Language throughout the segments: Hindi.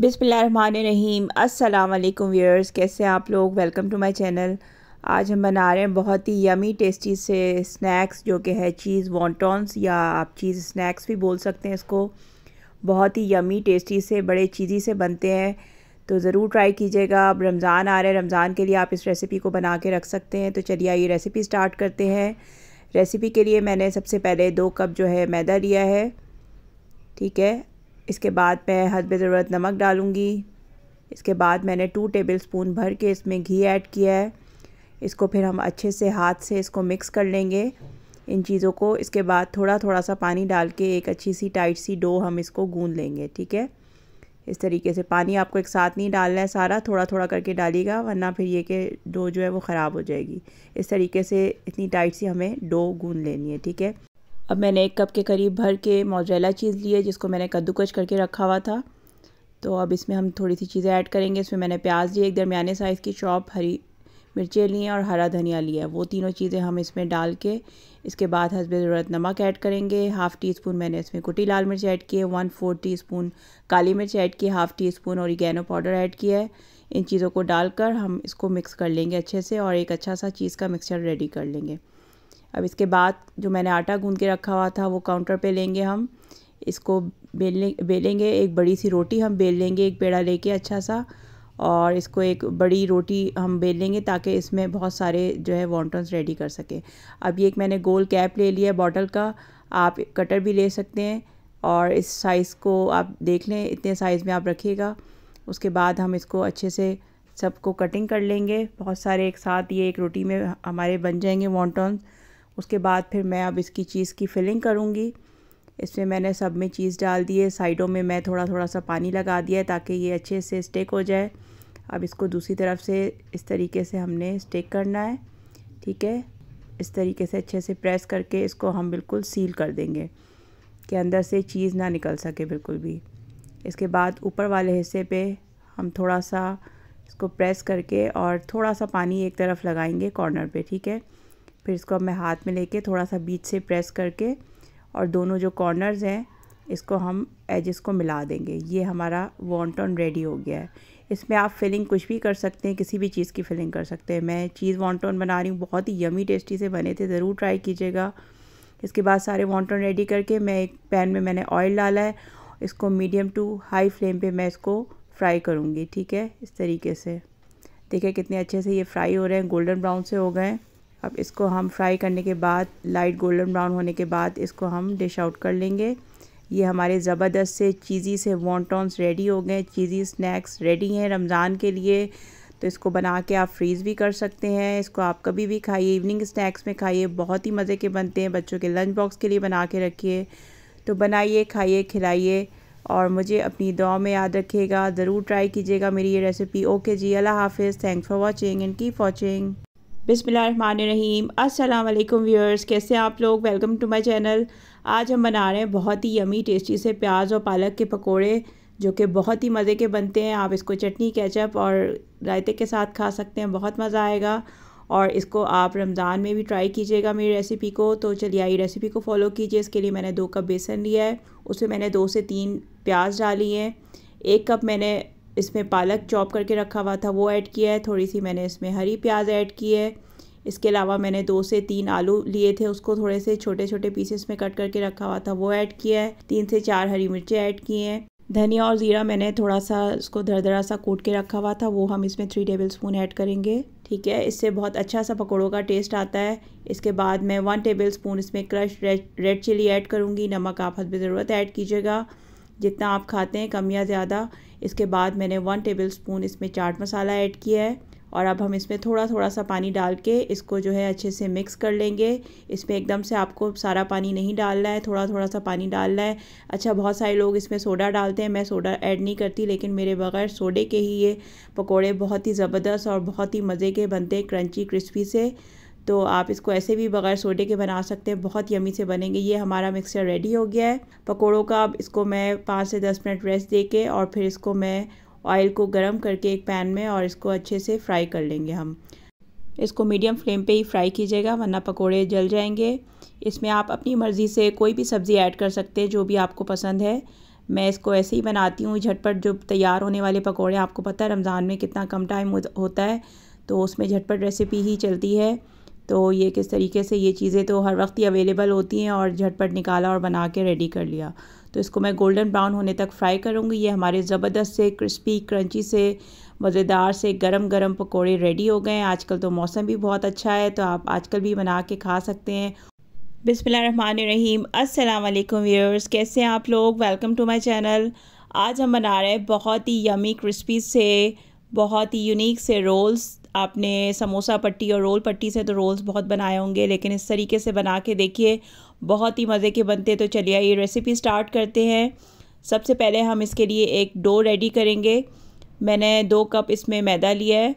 बिसमीम अल्लाम व्यूअर्स कैसे आप लोग वेलकम टू माय चैनल आज हम बना रहे हैं बहुत ही यमी टेस्टी से स्नैक्स जो कि है चीज़ वॉन्टॉन्स या आप चीज़ स्नैक्स भी बोल सकते हैं इसको बहुत ही यमी टेस्टी से बड़े चीज़ी से बनते हैं तो ज़रूर ट्राई कीजिएगा अब रमज़ान आ रहे हैं रमज़ान के लिए आप इस रेसिपी को बना के रख सकते हैं तो चलिए आइए रेसिपी स्टार्ट करते हैं रेसिपी के लिए मैंने सबसे पहले दो कप जो है मैदा लिया है ठीक है इसके बाद मैं हद ज़रूरत नमक डालूँगी इसके बाद मैंने टू टेबल स्पून भर के इसमें घी ऐड किया है इसको फिर हम अच्छे से हाथ से इसको मिक्स कर लेंगे इन चीज़ों को इसके बाद थोड़ा थोड़ा सा पानी डाल के एक अच्छी सी टाइट सी डो हम इसको गूँध लेंगे ठीक है इस तरीके से पानी आपको एक साथ नहीं डालना है सारा थोड़ा थोड़ा करके डालिएगा वरना फिर ये कि डो जो है वो ख़राब हो जाएगी इस तरीके से इतनी टाइट सी हमें डो गूँध लेनी है ठीक है अब मैंने एक कप के करीब भर के मोजरेला चीज़ ली है जिसको मैंने कद्दूकश करके रखा हुआ था तो अब इसमें हम थोड़ी सी चीज़ें ऐड करेंगे इसमें मैंने प्याज ली एक दरमियाने साइज़ की चॉप हरी मिर्चें ली हैं और हरा धनिया लिया है वो तीनों चीज़ें हम इसमें डाल के इसके बाद हसब ज़रूरत नमक ऐड करेंगे हाफ़ टी स्पून मैंने इसमें कुटी लाल मिर्च ऐड की है वन फोर टी स्पून काली मिर्च ऐड की हाफ़ टी स्पून और गैनो पाउडर ऐड किया है इन चीज़ों को डालकर हम इसको मिक्स कर लेंगे अच्छे से और एक अच्छा सा चीज़ का मिक्सचर रेडी कर लेंगे अब इसके बाद जो मैंने आटा गूंद के रखा हुआ था वो काउंटर पे लेंगे हम इसको बेलने बेलेंगे एक बड़ी सी रोटी हम बेल लेंगे एक पेड़ा लेके अच्छा सा और इसको एक बड़ी रोटी हम बेल लेंगे ताकि इसमें बहुत सारे जो है वॉन्टन्स रेडी कर सकें अब ये एक मैंने गोल कैप ले लिया बॉटल का आप कटर भी ले सकते हैं और इस साइज़ को आप देख लें इतने साइज़ में आप रखिएगा उसके बाद हम इसको अच्छे से सबको कटिंग कर लेंगे बहुत सारे एक साथ ये एक रोटी में हमारे बन जाएंगे वॉन्टन्स उसके बाद फिर मैं अब इसकी चीज़ की फिलिंग करूँगी इसमें मैंने सब में चीज़ डाल दी है साइडों में मैं थोड़ा थोड़ा सा पानी लगा दिया है ताकि ये अच्छे से स्टेक हो जाए अब इसको दूसरी तरफ से इस तरीके से हमने स्टेक करना है ठीक है इस तरीके से अच्छे से प्रेस करके इसको हम बिल्कुल सील कर देंगे कि अंदर से चीज़ ना निकल सके बिल्कुल भी इसके बाद ऊपर वाले हिस्से पे हम थोड़ा सा इसको प्रेस करके और थोड़ा सा पानी एक तरफ लगाएंगे कॉर्नर पे ठीक है फिर इसको अब मैं हाथ में लेके थोड़ा सा बीच से प्रेस करके और दोनों जो कॉर्नर्स हैं इसको हम एजेस को मिला देंगे ये हमारा वॉन्टन रेडी हो गया है इसमें आप फिलिंग कुछ भी कर सकते हैं किसी भी चीज़ की फिलिंग कर सकते हैं मैं चीज़ वॉन्टन बना रही हूँ बहुत ही यमी टेस्टी से बने थे ज़रूर ट्राई कीजिएगा इसके बाद सारे वॉन्टॉन रेडी करके मैं एक पैन में मैंने ऑयल डाला है इसको मीडियम टू हाई फ्लेम पर मैं इसको फ्राई करूँगी ठीक है इस तरीके से देखिए कितने अच्छे से ये फ्राई हो रहे हैं गोल्डन ब्राउन से हो गए हैं अब इसको हम फ्राई करने के बाद लाइट गोल्डन ब्राउन होने के बाद इसको हम डिश आउट कर लेंगे ये हमारे ज़बरदस्त से चीज़ी से वॉन्टॉन्स रेडी हो गए चीज़ी स्नैक्स रेडी हैं रमज़ान के लिए तो इसको बना के आप फ्रीज़ भी कर सकते हैं इसको आप कभी भी खाइए इवनिंग स्नैक्स में खाइए बहुत ही मज़े के बनते हैं बच्चों के लंच बॉक्स के लिए बना के रखिए तो बनाइए खाइए खिलाइए और मुझे अपनी दुआ में याद रखिएगा ज़रूर ट्राई कीजिएगा मेरी ये रेसिपी ओके जी अल्लाह हाफिज़ thanks for watching and keep watching बिसमीम अल्लाम व्यूअर्स कैसे आप लोग वेलकम टू माय चैनल आज हम बना रहे हैं बहुत ही यमी टेस्टी से प्याज और पालक के पकोड़े जो कि बहुत ही मज़े के बनते हैं आप इसको चटनी केचप और रायते के साथ खा सकते हैं बहुत मज़ा आएगा और इसको आप रमज़ान में भी ट्राई कीजिएगा मेरी रेसिपी को तो चलिए आई रेसिपी को फॉलो कीजिए इसके लिए मैंने दो कप बेसन लिया है उसमें मैंने दो से तीन प्याज डाली हैं एक कप मैंने इसमें पालक चॉप करके रखा हुआ था वो ऐड किया है थोड़ी सी मैंने इसमें हरी प्याज ऐड की है इसके अलावा मैंने दो से तीन आलू लिए थे उसको थोड़े से छोटे छोटे पीसेस में कट करके रखा हुआ था वो ऐड किया है तीन से चार हरी मिर्चें ऐड की हैं धनिया और ज़ीरा मैंने थोड़ा सा उसको धरधरा सा कूट के रखा हुआ था वो हम इसमें थ्री टेबल स्पून ऐड करेंगे ठीक है इससे बहुत अच्छा सा पकौड़ों का टेस्ट आता है इसके बाद मैं वन टेबल स्पून इसमें crush red red chilli add करूँगी नमक आप हद ज़रूरत ऐड कीजिएगा जितना आप खाते हैं कम या ज़्यादा इसके बाद मैंने वन टेबल स्पून इसमें चाट मसाला ऐड किया है और अब हम इसमें थोड़ा थोड़ा सा पानी डाल के इसको जो है अच्छे से मिक्स कर लेंगे इसमें एकदम से आपको सारा पानी नहीं डालना है थोड़ा थोड़ा सा पानी डालना है अच्छा बहुत सारे लोग इसमें सोडा डालते हैं मैं सोडा ऐड नहीं करती लेकिन मेरे बगैर सोडे के ही ये पकोड़े बहुत ही ज़बरदस्त और बहुत ही मज़े के बनते हैं क्रंची क्रिस्पी से तो आप इसको ऐसे भी बगैर सोडे के बना सकते हैं बहुत यमी से बनेंगे ये हमारा मिक्सचर रेडी हो गया है पकोड़ों का अब इसको मैं पाँच से दस मिनट रेस्ट दे के और फिर इसको मैं ऑयल को गर्म करके एक पैन में और इसको अच्छे से फ्राई कर लेंगे हम इसको मीडियम फ्लेम पे ही फ्राई कीजिएगा वरना पकोड़े जल जाएंगे इसमें आप अपनी मर्ज़ी से कोई भी सब्ज़ी ऐड कर सकते हैं जो भी आपको पसंद है मैं इसको ऐसे ही बनाती हूँ झटपट जो तैयार होने वाले पकौड़े आपको पता है रमज़ान में कितना कम टाइम होता है तो उसमें झटपट रेसिपी ही चलती है तो ये किस तरीके से ये चीज़ें तो हर वक्त ही अवेलेबल होती हैं और झटपट निकाला और बना के रेडी कर लिया तो इसको मैं गोल्डन ब्राउन होने तक फ्राई करूँगी ये हमारे ज़बरदस्त से क्रिस्पी क्रंची से मज़ेदार से गरम गरम पकोड़े रेडी हो गए हैं आजकल तो मौसम भी बहुत अच्छा है तो आप आजकल भी बना के खा सकते हैं बिसमीम अस्सलाम व्यूअर्स कैसे हैं आप लोग वेलकम टू माय चैनल आज हम बना रहे हैं बहुत ही यमी क्रिस्पी से बहुत ही यूनिक से रोल्स आपने समोसा पट्टी और रोल पट्टी से तो रोल्स बहुत बनाए होंगे लेकिन इस तरीके से बना के देखिए बहुत ही मज़े के बनते तो चलिए ये रेसिपी स्टार्ट करते हैं सबसे पहले हम इसके लिए एक डो रेडी करेंगे मैंने दो कप इसमें मैदा लिया है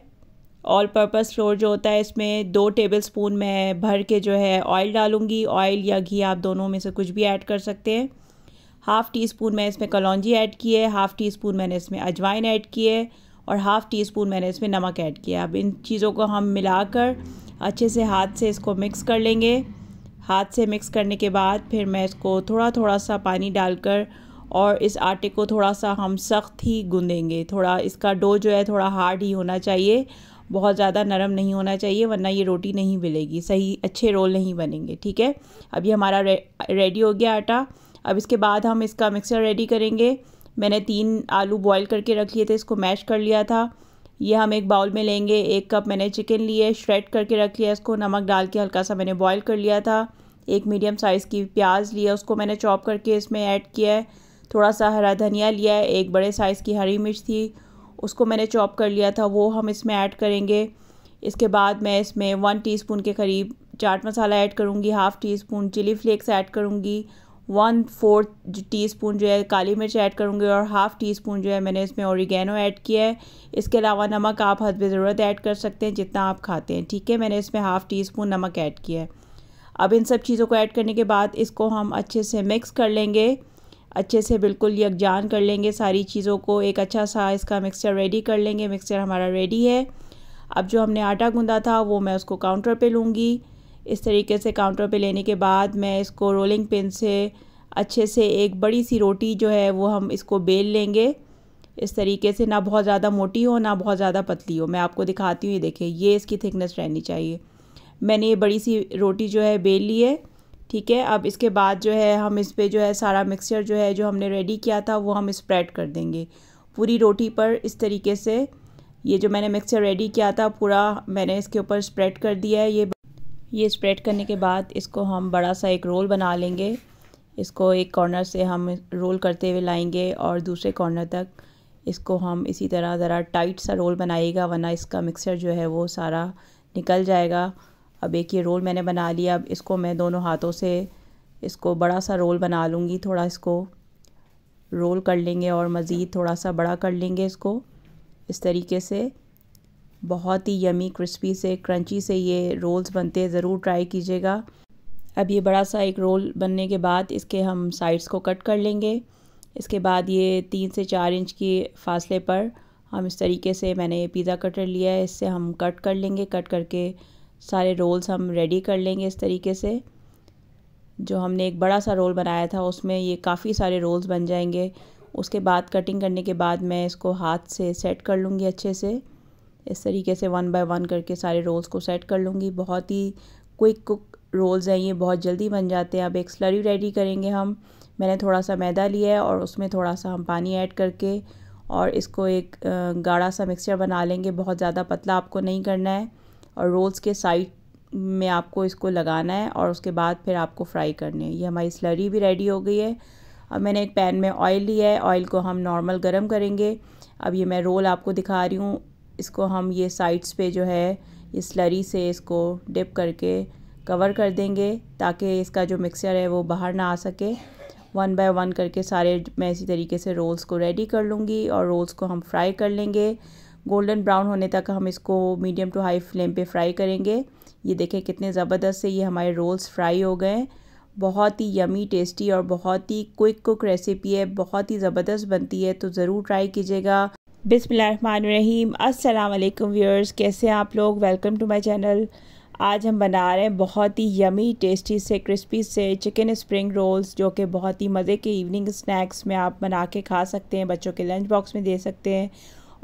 ऑल पर्पज़ फ्लोर जो होता है इसमें दो टेबल स्पून मैं भर के जो है ऑयल डालूँगी ऑयल या घी आप दोनों में से कुछ भी ऐड कर सकते हैं हाफ़ टी स्पून मैं इसमें कलौजी ऐड की है हाफ़ टी स्पून मैंने इसमें अजवाइन ऐड की है और हाफ़ टी स्पून मैंने इसमें नमक ऐड किया अब इन चीज़ों को हम मिलाकर अच्छे से हाथ से इसको मिक्स कर लेंगे हाथ से मिक्स करने के बाद फिर मैं इसको थोड़ा थोड़ा सा पानी डालकर और इस आटे को थोड़ा सा हम सख्त ही गूँधेंगे थोड़ा इसका डो जो है थोड़ा हार्ड ही होना चाहिए बहुत ज़्यादा नरम नहीं होना चाहिए वरना ये रोटी नहीं मिलेगी सही अच्छे रोल नहीं बनेंगे ठीक है अभी हमारा रे, रेडी हो गया आटा अब इसके बाद हम इसका मिक्सर रेडी करेंगे मैंने तीन आलू बॉईल करके रख लिए थे इसको मैश कर लिया था ये हम एक बाउल में लेंगे एक कप मैंने चिकन लिए श्रेड करके रख लिया इसको नमक डाल के हल्का सा मैंने बॉईल कर लिया था एक मीडियम साइज़ की प्याज लिया उसको मैंने चॉप करके इसमें ऐड किया है थोड़ा सा हरा धनिया लिया है एक बड़े साइज़ की हरी मिर्च थी उसको मैंने चॉप कर लिया था वो हम इसमें ऐड करेंगे इसके बाद मैं इसमें वन टीस्पून के करीब चाट मसाला ऐड करूँगी half teaspoon chilli flakes add करूँगी वन फोर्थ टी स्पून जो है काली मिर्च ऐड करूँगी और हाफ़ टी स्पून जो है मैंने इसमें औरिगैनो ऐड किया है इसके अलावा नमक आप हद ज़रूरत ऐड कर सकते हैं जितना आप खाते हैं ठीक है मैंने इसमें हाफ़ टी स्पून नमक ऐड किया है अब इन सब चीज़ों को ऐड करने के बाद इसको हम अच्छे से मिक्स कर लेंगे अच्छे से बिल्कुल यकजान कर लेंगे सारी चीज़ों को एक अच्छा सा इसका मिक्सचर रेडी कर लेंगे मिक्सचर हमारा रेडी है अब जो हमने आटा गूँधा था वो मैं उसको काउंटर पर लूँगी इस तरीके से काउंटर पे लेने के बाद मैं इसको रोलिंग पिन से अच्छे से एक बड़ी सी रोटी जो है वो हम इसको बेल लेंगे इस तरीके से ना बहुत ज़्यादा मोटी हो ना बहुत ज़्यादा पतली हो मैं आपको दिखाती हूँ ये देखें ये इसकी थिकनेस रहनी चाहिए मैंने ये बड़ी सी रोटी जो है बेल ली है ठीक है अब इसके बाद जो है हम इस पर जो है सारा मिक्सचर जो है जो हमने रेडी किया था वो हम स्प्रेड कर देंगे पूरी रोटी पर इस तरीके से ये जो मैंने मिक्सचर रेडी किया था पूरा मैंने इसके ऊपर स्प्रेड कर दिया है ये ये स्प्रेड करने के बाद इसको हम बड़ा सा एक रोल बना लेंगे इसको एक कॉर्नर से हम रोल करते हुए लाएंगे और दूसरे कॉर्नर तक इसको हम इसी तरह ज़रा टाइट सा रोल बनाइएगा वरना इसका मिक्सर जो है वो सारा निकल जाएगा अब एक ये रोल मैंने बना लिया अब इसको मैं दोनों हाथों से इसको बड़ा सा रोल बना लूँगी थोड़ा इसको रोल कर लेंगे और मज़ीद थोड़ा सा बड़ा कर लेंगे इसको इस तरीके से बहुत ही यमी क्रिस्पी से क्रंची से ये रोल्स बनते हैं ज़रूर ट्राई कीजिएगा अब ये बड़ा सा एक रोल बनने के बाद इसके हम साइड्स को कट कर लेंगे इसके बाद ये तीन से चार इंच के फासले पर हम इस तरीके से मैंने ये पिज़्ज़ा कटर लिया है इससे हम कट कर लेंगे कट करके सारे रोल्स हम रेडी कर लेंगे इस तरीके से जो हमने एक बड़ा सा रोल बनाया था उसमें ये काफ़ी सारे रोल्स बन जाएंगे उसके बाद कटिंग करने के बाद मैं इसको हाथ से सेट कर लूँगी अच्छे से इस तरीके से वन बाय वन करके सारे रोल्स को सेट कर लूँगी बहुत ही क्विक कुक रोल्स हैं ये बहुत जल्दी बन जाते हैं अब एक स्लरी रेडी करेंगे हम मैंने थोड़ा सा मैदा लिया है और उसमें थोड़ा सा हम पानी ऐड करके और इसको एक गाढ़ा सा मिक्सचर बना लेंगे बहुत ज़्यादा पतला आपको नहीं करना है और रोल्स के साइड में आपको इसको लगाना है और उसके बाद फिर आपको फ्राई करने है ये हमारी स्लरी भी रेडी हो गई है अब मैंने एक पैन में ऑयल लिया है ऑयल को हम नॉर्मल गरम करेंगे अब ये मैं रोल आपको दिखा रही हूँ इसको हम ये साइड्स पे जो है ये स्लरी से इसको डिप करके कवर कर देंगे ताकि इसका जो मिक्सर है वो बाहर ना आ सके वन बाय वन करके सारे मैं इसी तरीके से रोल्स को रेडी कर लूँगी और रोल्स को हम फ्राई कर लेंगे गोल्डन ब्राउन होने तक हम इसको मीडियम टू हाई फ्लेम पे फ्राई करेंगे ये देखें कितने ज़बरदस्त से ये हमारे रोल्स फ्राई हो गए बहुत ही यमी टेस्टी और बहुत ही क्विक कुक रेसिपी है बहुत ही ज़बरदस्त बनती है तो ज़रूर ट्राई कीजिएगा बिसमीम अस्सलाम व्यूअर्स कैसे आप लोग वेलकम टू माय चैनल आज हम बना रहे हैं बहुत ही यमी टेस्टी से क्रिस्पी से चिकन स्प्रिंग रोल्स जो कि बहुत ही मज़े के इवनिंग स्नैक्स में आप बना के खा सकते हैं बच्चों के लंच बॉक्स में दे सकते हैं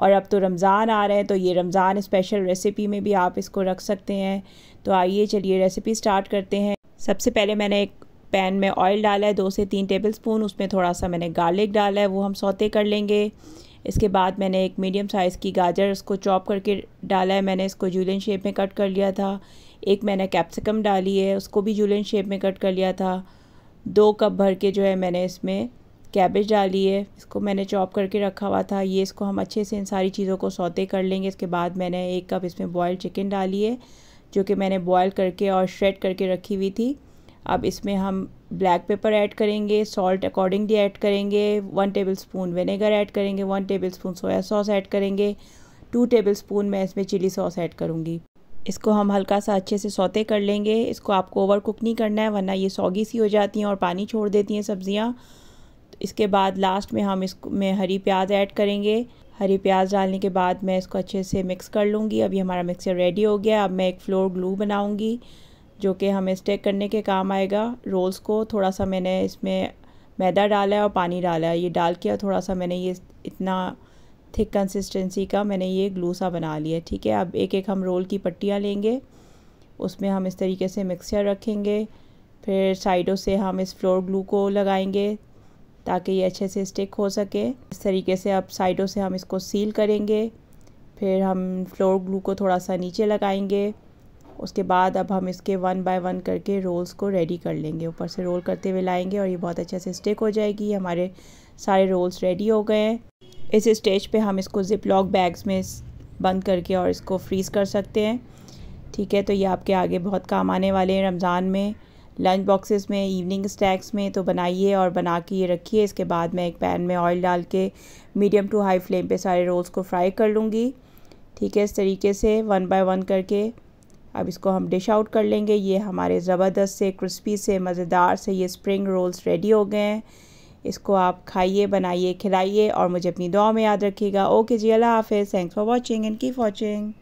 और अब तो रमज़ान आ रहे हैं तो ये रमज़ान स्पेशल रेसिपी में भी आप इसको रख सकते हैं तो आइए चलिए रेसिपी स्टार्ट करते हैं सबसे पहले मैंने एक पैन में ऑयल डाला है दो से तीन टेबल स्पून उसमें थोड़ा सा मैंने गार्लिक डाला है वो हम सौते कर लेंगे इसके बाद मैंने एक मीडियम साइज़ की गाजर उसको चॉप करके डाला है मैंने इसको जूलन शेप में कट कर लिया था एक मैंने कैप्सिकम डाली है उसको भी जूलन शेप में कट कर लिया था दो कप भर के जो है मैंने इसमें कैबेज डाली है इसको मैंने चॉप करके रखा हुआ था ये इसको हम अच्छे से इन सारी चीज़ों को सौते कर लेंगे इसके बाद मैंने एक कप इसमें बॉयल चिकन डाली है जो कि मैंने बॉयल करके और श्रेड करके रखी हुई थी अब इसमें हम ब्लैक पेपर ऐड करेंगे सॉल्ट अकॉर्डिंगली ऐड करेंगे one tablespoon vinegar add करेंगे one tablespoon soya sauce add करेंगे टू टेबल स्पून मैं इसमें चिली सॉस ऐड करूँगी इसको हम हल्का सा अच्छे से सौते कर लेंगे इसको आपको ओवर कुक नहीं करना है वरना ये सौगी सी हो जाती हैं और पानी छोड़ देती हैं सब्ज़ियाँ तो इसके बाद लास्ट में हम में हरी प्याज ऐड करेंगे हरी प्याज डालने के बाद मैं इसको अच्छे से मिक्स कर लूँगी अभी हमारा मिक्सर रेडी हो गया अब मैं एक फ्लोर ग्लू बनाऊँगी जो कि हमें स्टेक करने के काम आएगा रोल्स को थोड़ा सा मैंने इसमें मैदा डाला है और पानी डाला है ये डाल के और थोड़ा सा मैंने ये इतना थिक कंसिस्टेंसी का मैंने ये ग्लू सा बना लिया ठीक है अब एक एक हम रोल की पट्टियाँ लेंगे उसमें हम इस तरीके से मिक्सचर रखेंगे फिर साइडों से हम इस फ्लोर ग्लू को लगाएंगे ताकि ये अच्छे से स्टिक हो सके इस तरीके से अब साइडों से हम इसको सील करेंगे फिर हम फ्लोर ग्लू को थोड़ा सा नीचे लगाएंगे उसके बाद अब हम इसके वन बाय वन करके रोल्स को रेडी कर लेंगे ऊपर से रोल करते हुए लाएंगे और ये बहुत अच्छे से स्टिक हो जाएगी हमारे सारे रोल्स रेडी हो गए हैं इस स्टेज पे हम इसको जिप लॉक बैग्स में बंद करके और इसको फ्रीज़ कर सकते हैं ठीक है तो ये आपके आगे बहुत काम आने वाले हैं रमज़ान में लंच बॉक्सेस में इवनिंग स्टैक्स में तो बनाइए और बना के ये रखिए इसके बाद मैं एक पैन में ऑयल डाल के मीडियम टू हाई फ्लेम पे सारे रोल्स को फ्राई कर लूँगी ठीक है इस तरीके से वन बाय वन करके अब इसको हम डिश आउट कर लेंगे ये हमारे ज़बरदस्त से क्रिस्पी से मज़ेदार से ये स्प्रिंग रोल्स रेडी हो गए हैं इसको आप खाइए बनाइए खिलाइए और मुझे अपनी दुआ में याद रखिएगा ओके जी अल्लाह हाफिज़ thanks for watching and keep watching